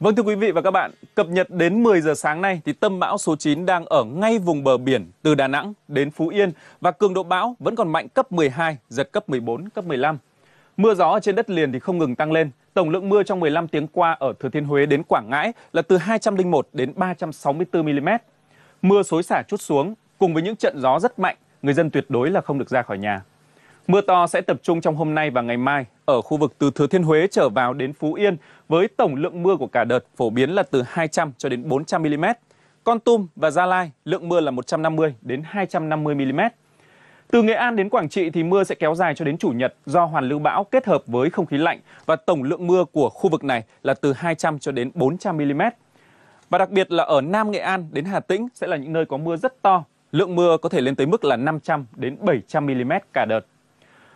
Vâng thưa quý vị và các bạn, cập nhật đến 10 giờ sáng nay thì tâm bão số 9 đang ở ngay vùng bờ biển từ Đà Nẵng đến Phú Yên và cường độ bão vẫn còn mạnh cấp 12, giật cấp 14, cấp 15. Mưa gió trên đất liền thì không ngừng tăng lên. Tổng lượng mưa trong 15 tiếng qua ở Thừa Thiên Huế đến Quảng Ngãi là từ 201 đến 364 mm. Mưa xối xả chút xuống cùng với những trận gió rất mạnh, người dân tuyệt đối là không được ra khỏi nhà. Mưa to sẽ tập trung trong hôm nay và ngày mai ở khu vực từ Thừa Thiên Huế trở vào đến Phú Yên với tổng lượng mưa của cả đợt phổ biến là từ 200 cho đến 400 mm. Con Tum và Gia Lai lượng mưa là 150 đến 250 mm. Từ Nghệ An đến Quảng Trị thì mưa sẽ kéo dài cho đến chủ nhật do hoàn lưu bão kết hợp với không khí lạnh và tổng lượng mưa của khu vực này là từ 200 cho đến 400 mm. Và đặc biệt là ở Nam Nghệ An đến Hà Tĩnh sẽ là những nơi có mưa rất to. Lượng mưa có thể lên tới mức là 500 đến 700 mm cả đợt.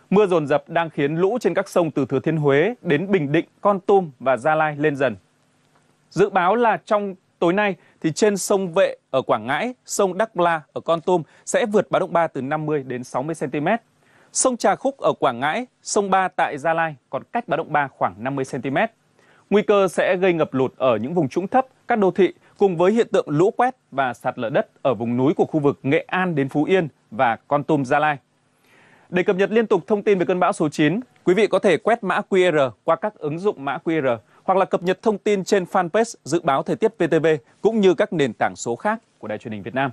Mưa dồn dập đang khiến lũ trên các sông từ Thừa Thiên Huế đến Bình Định, Con Tum và Gia Lai lên dần. Dự báo là trong tối nay thì trên sông Vệ ở Quảng Ngãi, sông Đắk La ở Con Tum sẽ vượt báo động 3 từ 50 đến 60 cm. Sông Trà Khúc ở Quảng Ngãi, sông Ba tại Gia Lai còn cách báo động 3 khoảng 50 cm. Nguy cơ sẽ gây ngập lụt ở những vùng trũng thấp, các đô thị cùng với hiện tượng lũ quét và sạt lở đất ở vùng núi của khu vực Nghệ An đến Phú Yên và Con Tum Gia Lai. Để cập nhật liên tục thông tin về cơn bão số 9, quý vị có thể quét mã QR qua các ứng dụng mã QR hoặc là cập nhật thông tin trên fanpage dự báo thời tiết VTV cũng như các nền tảng số khác của Đài truyền hình Việt Nam.